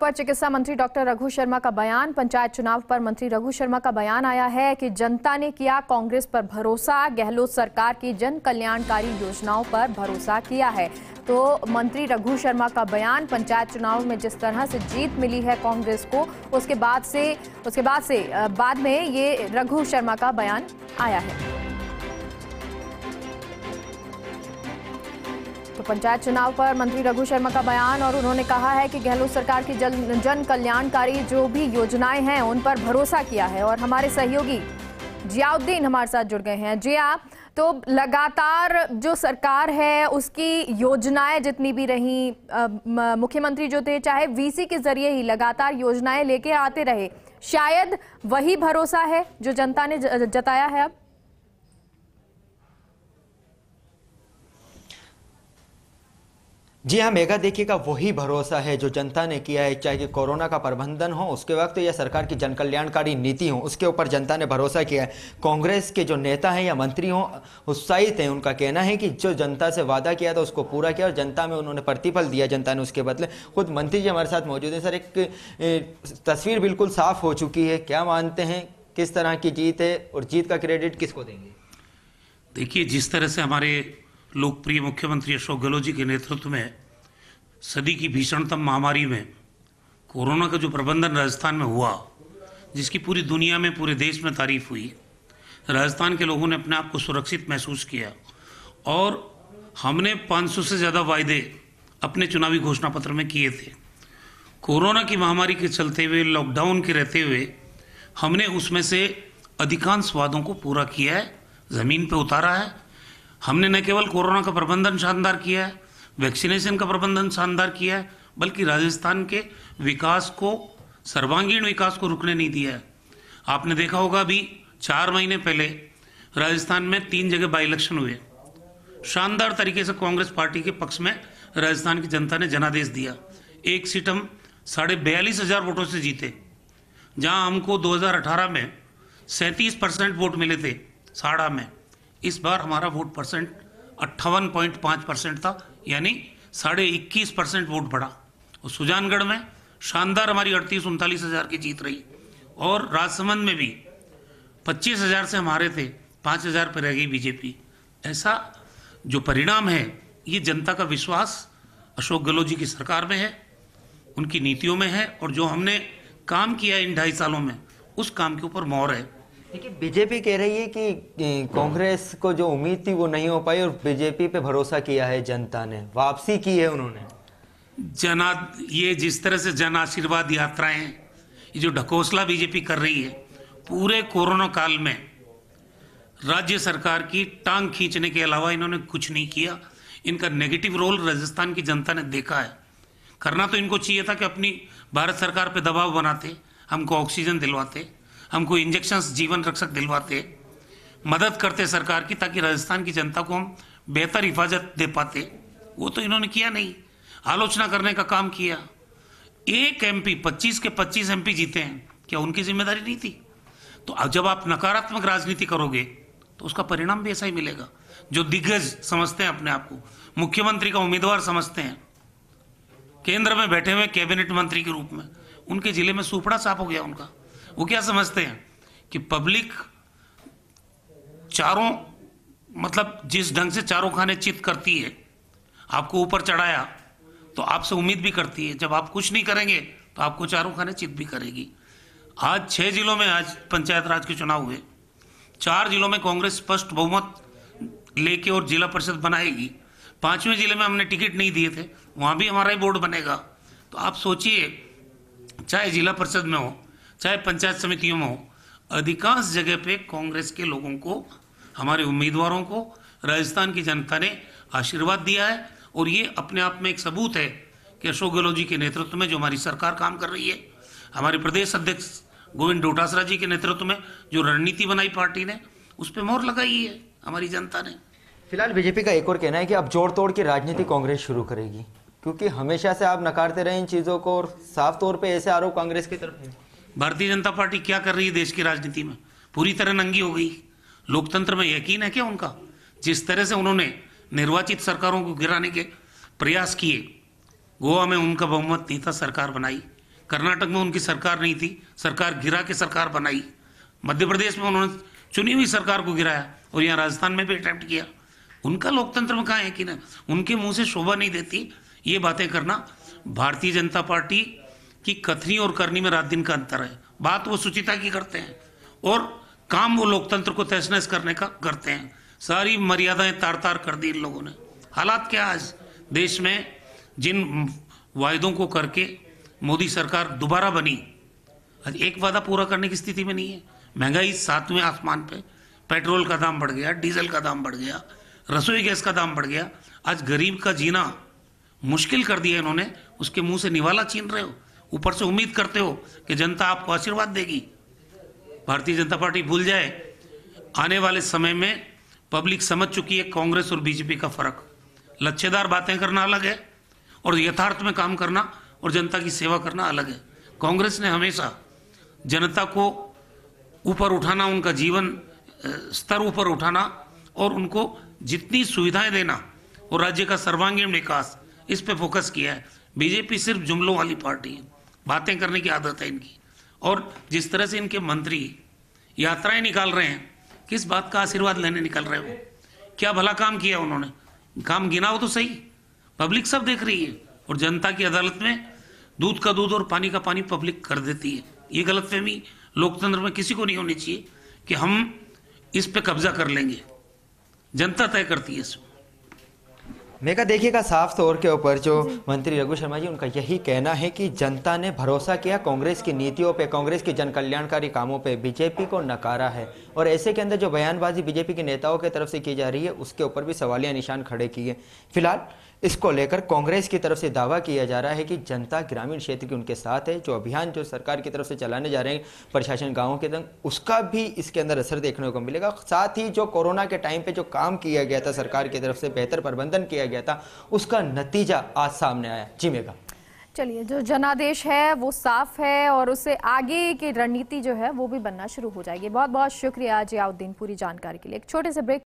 पर चिकित्सा मंत्री डॉक्टर रघु शर्मा का बयान पंचायत चुनाव पर मंत्री रघु शर्मा का बयान आया है कि जनता ने किया कांग्रेस पर भरोसा गहलोत सरकार की जन कल्याणकारी योजनाओं पर भरोसा किया है तो मंत्री रघु शर्मा का बयान पंचायत चुनाव में जिस तरह से जीत मिली है कांग्रेस को उसके बाद से उसके बाद से बाद में ये रघु शर्मा का बयान आया है पंचायत चुनाव पर मंत्री रघु शर्मा का बयान और उन्होंने कहा है कि गहलोत सरकार की जन, जन कल्याणकारी जो भी योजनाएं हैं उन पर भरोसा किया है और हमारे सहयोगी जियाउद्दीन हमारे साथ जुड़ गए हैं जिया हाँ, तो लगातार जो सरकार है उसकी योजनाएं जितनी भी रही मुख्यमंत्री जो थे चाहे वीसी के जरिए ही लगातार योजनाएं लेके आते रहे शायद वही भरोसा है जो जनता ने जताया है अब जी हाँ मेगा देखिएगा का वही भरोसा है जो जनता ने किया है चाहे कि कोरोना का प्रबंधन हो उसके वक्त या सरकार की जनकल्याणकारी नीति हो उसके ऊपर जनता ने भरोसा किया है कांग्रेस के जो नेता हैं या मंत्री हों उत्साहित हैं उनका कहना है कि जो जनता से वादा किया था उसको पूरा किया और जनता में उन्होंने प्रतिफल दिया जनता ने उसके बदले खुद मंत्री जी हमारे साथ मौजूद हैं सर एक तस्वीर बिल्कुल साफ हो चुकी है क्या मानते हैं किस तरह की जीत है और जीत का क्रेडिट किसको देंगे देखिए जिस तरह से हमारे लोकप्रिय मुख्यमंत्री अशोक गहलोत जी के नेतृत्व में सदी की भीषणतम महामारी में कोरोना का जो प्रबंधन राजस्थान में हुआ जिसकी पूरी दुनिया में पूरे देश में तारीफ हुई राजस्थान के लोगों ने अपने आप को सुरक्षित महसूस किया और हमने 500 से ज़्यादा वायदे अपने चुनावी घोषणा पत्र में किए थे कोरोना की महामारी के चलते हुए लॉकडाउन के रहते हुए हमने उसमें से अधिकांश वादों को पूरा किया है ज़मीन पर उतारा है हमने न केवल कोरोना का प्रबंधन शानदार किया है वैक्सीनेशन का प्रबंधन शानदार किया है बल्कि राजस्थान के विकास को सर्वांगीण विकास को रुकने नहीं दिया है आपने देखा होगा अभी चार महीने पहले राजस्थान में तीन जगह बाई इलेक्शन हुए शानदार तरीके से कांग्रेस पार्टी के पक्ष में राजस्थान की जनता ने जनादेश दिया एक सीट हम साढ़े बयालीस हज़ार वोटों से जीते जहां हमको 2018 में सैंतीस परसेंट वोट मिले थे साढ़ा में इस बार हमारा वोट परसेंट अट्ठावन पॉइंट पाँच परसेंट था यानी साढ़े इक्कीस परसेंट वोट बढ़ा और सुजानगढ़ में शानदार हमारी अड़तीस उनतालीस हज़ार की जीत रही और राजसमंद में भी पच्चीस हज़ार से हमारे थे पाँच हज़ार पर रह गई बीजेपी ऐसा जो परिणाम है ये जनता का विश्वास अशोक गहलोत जी की सरकार में है उनकी नीतियों में है और जो हमने काम किया इन ढाई सालों में उस काम के ऊपर मोर है देखिए बीजेपी कह रही है कि कांग्रेस को जो उम्मीद थी वो नहीं हो पाई और बीजेपी पे भरोसा किया है जनता ने वापसी की है उन्होंने जना ये जिस तरह से जन आशीर्वाद यात्राएं ये जो ढकोसला बीजेपी कर रही है पूरे कोरोना काल में राज्य सरकार की टांग खींचने के अलावा इन्होंने कुछ नहीं किया इनका नेगेटिव रोल राजस्थान की जनता ने देखा है करना तो इनको चाहिए था कि अपनी भारत सरकार पे दबाव बनाते हमको ऑक्सीजन दिलवाते हमको इंजेक्शन जीवन रक्षक दिलवाते मदद करते सरकार की ताकि राजस्थान की जनता को हम बेहतर हिफाजत दे पाते वो तो इन्होंने किया नहीं आलोचना करने का काम किया एक एमपी 25 के 25 एमपी जीते हैं क्या उनकी जिम्मेदारी नहीं थी तो जब आप नकारात्मक राजनीति करोगे तो उसका परिणाम भी ऐसा ही मिलेगा जो दिग्गज समझते हैं अपने आप को मुख्यमंत्री का उम्मीदवार समझते हैं केंद्र में बैठे हुए कैबिनेट मंत्री के रूप में उनके जिले में सुपड़ा साफ हो गया उनका वो क्या समझते हैं कि पब्लिक चारों मतलब जिस ढंग से चारों खाने चित करती है आपको ऊपर चढ़ाया तो आपसे उम्मीद भी करती है जब आप कुछ नहीं करेंगे तो आपको चारों खाने चित भी करेगी आज छः जिलों में आज पंचायत राज के चुनाव हुए चार जिलों में कांग्रेस स्पष्ट बहुमत लेके और जिला परिषद बनाएगी पांचवें जिले में हमने टिकट नहीं दिए थे वहाँ भी हमारा ही बोर्ड बनेगा तो आप सोचिए चाहे जिला परिषद में हो चाहे पंचायत समितियों में हो अधिकांश जगह पे कांग्रेस के लोगों को हमारे उम्मीदवारों को राजस्थान की जनता ने आशीर्वाद दिया है और ये अपने आप में एक सबूत है कि अशोक गहलोत जी के नेतृत्व में जो हमारी सरकार काम कर रही है हमारे प्रदेश अध्यक्ष गोविंद डोटासरा जी के नेतृत्व में जो रणनीति बनाई पार्टी ने उस पर मोहर लगाई है हमारी जनता ने फिलहाल बीजेपी का एक और कहना है कि अब जोड़ तोड़ की राजनीति कांग्रेस शुरू करेगी क्योंकि हमेशा से आप नकारते रहे इन चीज़ों को और साफ तौर पे ऐसे आरोप कांग्रेस की तरफ भारतीय जनता पार्टी क्या कर रही है देश की राजनीति में पूरी तरह नंगी हो गई लोकतंत्र में यकीन है क्या उनका जिस तरह से उन्होंने निर्वाचित सरकारों को गिराने के प्रयास किए गोवा में उनका बहुमत नहीं था सरकार बनाई कर्नाटक में उनकी सरकार नहीं थी सरकार गिरा के सरकार बनाई मध्य प्रदेश में उन्होंने चुनी हुई सरकार को गिराया और यहाँ राजस्थान में भी अटैम्प्ट किया उनका लोकतंत्र में कहाँ यकीन है उनके मुंह से शोभा नहीं देती ये बातें करना भारतीय जनता पार्टी कि कथनी और करनी में रात दिन का अंतर है बात वो सुचिता की करते हैं और काम वो लोकतंत्र को तहस करने का करते हैं सारी मर्यादाएं तार तार कर दी इन लोगों ने हालात क्या आज देश में जिन वायदों को करके मोदी सरकार दोबारा बनी आज एक वादा पूरा करने की स्थिति में नहीं है महंगाई सातवें आसमान पे पेट्रोल का दाम बढ़ गया डीजल का दाम बढ़ गया रसोई गैस का दाम बढ़ गया आज गरीब का जीना मुश्किल कर दिया इन्होंने उसके मुंह से निवाला छीन रहे हो ऊपर से उम्मीद करते हो कि जनता आपको आशीर्वाद देगी भारतीय जनता पार्टी भूल जाए आने वाले समय में पब्लिक समझ चुकी है कांग्रेस और बीजेपी का फर्क लच्छेदार बातें करना अलग है और यथार्थ में काम करना और जनता की सेवा करना अलग है कांग्रेस ने हमेशा जनता को ऊपर उठाना उनका जीवन स्तर ऊपर उठाना और उनको जितनी सुविधाएं देना और राज्य का सर्वांगीण विकास इस पर फोकस किया है बीजेपी सिर्फ जुमलों वाली पार्टी है बातें करने की आदत है इनकी और जिस तरह से इनके मंत्री यात्राएं निकाल रहे हैं किस बात का आशीर्वाद लेने निकल रहे हो क्या भला काम किया उन्होंने काम गिनाओ तो सही पब्लिक सब देख रही है और जनता की अदालत में दूध का दूध और पानी का पानी पब्लिक कर देती है ये गलतफहमी लोकतंत्र में किसी को नहीं होनी चाहिए कि हम इस पे कब्जा कर लेंगे जनता तय करती है इसमें मैं कहा देखिएगा साफ तौर के ऊपर जो मंत्री रघु शर्मा जी उनका यही कहना है कि जनता ने भरोसा किया कांग्रेस की नीतियों पे कांग्रेस के जन कल्याणकारी कामों पे बीजेपी को नकारा है और ऐसे के अंदर जो बयानबाजी बीजेपी के नेताओं की तरफ से की जा रही है उसके ऊपर भी सवालिया निशान खड़े किए फिलहाल इसको लेकर कांग्रेस की तरफ से दावा किया जा रहा है कि जनता ग्रामीण क्षेत्र की उनके साथ है जो अभियान जो सरकार की तरफ से चलाने जा रहे हैं प्रशासन गांवों के तंग उसका भी इसके अंदर असर देखने को मिलेगा साथ ही जो कोरोना के टाइम पे जो काम किया गया था सरकार की तरफ से बेहतर प्रबंधन किया गया गया था उसका नतीजा आज सामने आया जी मेगा चलिए जो जनादेश है वो साफ है और उससे आगे की रणनीति जो है वो भी बनना शुरू हो जाएगी बहुत बहुत शुक्रिया जियाउद्दीन पूरी जानकारी के लिए एक छोटे से ब्रेक